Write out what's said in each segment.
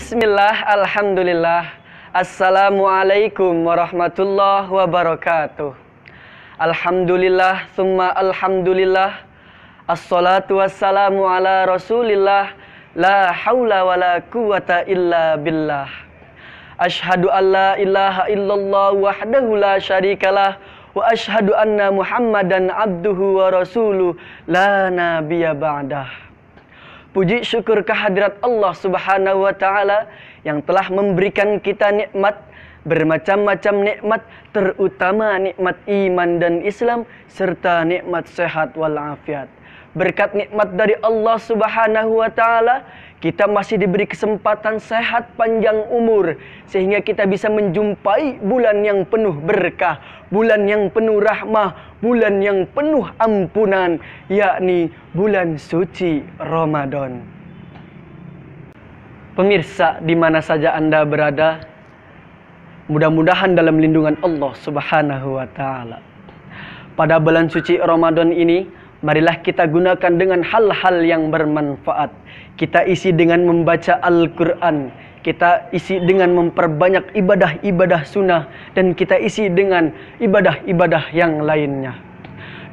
Bismillah, Alhamdulillah. Assalamualaikum warahmatullahi wabarakatuh. Alhamdulillah, summa alhamdulillah. Assalatu wassalamu ala rasulillah. La hawla wa la quwata illa billah. Ashadu an la ilaha illallah wahdahu la syarikalah. Wa ashadu anna muhammadan abduhu wa rasuluh. La nabiya ba'dah. Puji syukur kehadirat Allah Subhanahu wa taala yang telah memberikan kita nikmat bermacam-macam nikmat terutama nikmat iman dan Islam serta nikmat sehat wal afiat. Berkat nikmat dari Allah Subhanahu wa taala, kita masih diberi kesempatan sehat panjang umur sehingga kita bisa menjumpai bulan yang penuh berkah, bulan yang penuh rahmah, bulan yang penuh ampunan, yakni bulan suci Ramadan pemirsa di mana saja anda berada mudah-mudahan dalam lindungan Allah Subhanahu wa taala pada bulan suci Ramadan ini marilah kita gunakan dengan hal-hal yang bermanfaat kita isi dengan membaca Al-Qur'an kita isi dengan memperbanyak ibadah-ibadah sunnah dan kita isi dengan ibadah-ibadah yang lainnya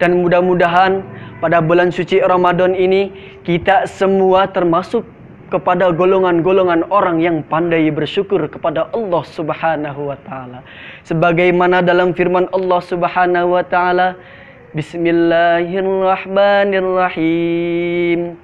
dan mudah-mudahan pada bulan suci Ramadan ini kita semua termasuk kepada golongan-golongan orang yang pandai bersyukur kepada Allah Subhanahu wa taala. Sebagaimana dalam firman Allah Subhanahu wa taala, Bismillahirrahmanirrahim.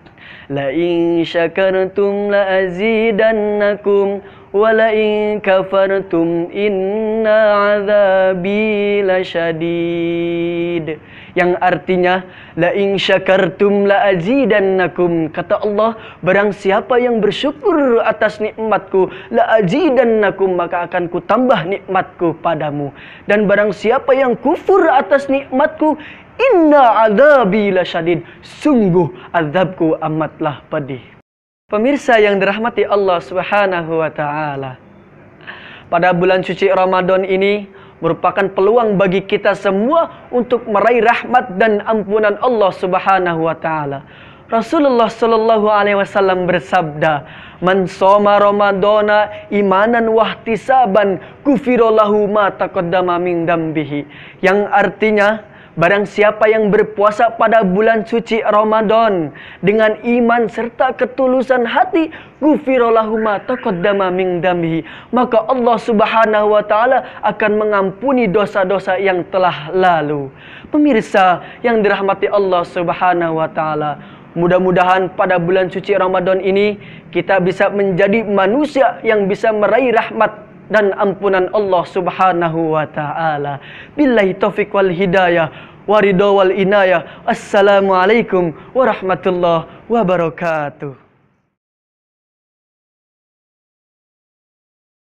La in syakartum la azidannakum wa la in kafartum inna 'adzabi lasyadid. syadid yang artinya la in syakartum la azidannakum kata Allah barang siapa yang bersyukur atas nikmatku la azidannakum maka akan ku tambah nikmatku padamu dan barang siapa yang kufur atas nikmatku inna azabi lasyadid sungguh azabku amatlah pedih pemirsa yang dirahmati Allah Subhanahu wa taala pada bulan suci Ramadan ini merupakan peluang bagi kita semua untuk meraih rahmat dan ampunan Allah Subhanahu wa taala. Rasulullah sallallahu alaihi wasallam bersabda, "Man soma Ramadana imanan wa ihtisaban, kufira lahu ma taqaddama min dambihi." Yang artinya, Barang siapa yang berpuasa pada bulan suci Ramadan dengan iman serta ketulusan hati, ghufirallahu ma taqaddama min dambihi. Maka Allah Subhanahu wa taala akan mengampuni dosa-dosa yang telah lalu. Pemirsa yang dirahmati Allah Subhanahu wa taala, Mudah-mudahan pada bulan suci Ramadan ini kita bisa menjadi manusia yang bisa meraih rahmat dan ampunan Allah Subhanahu wa taala. Billahi taufik wal hidayah wa ridha inayah. Assalamualaikum warahmatullahi wabarakatuh.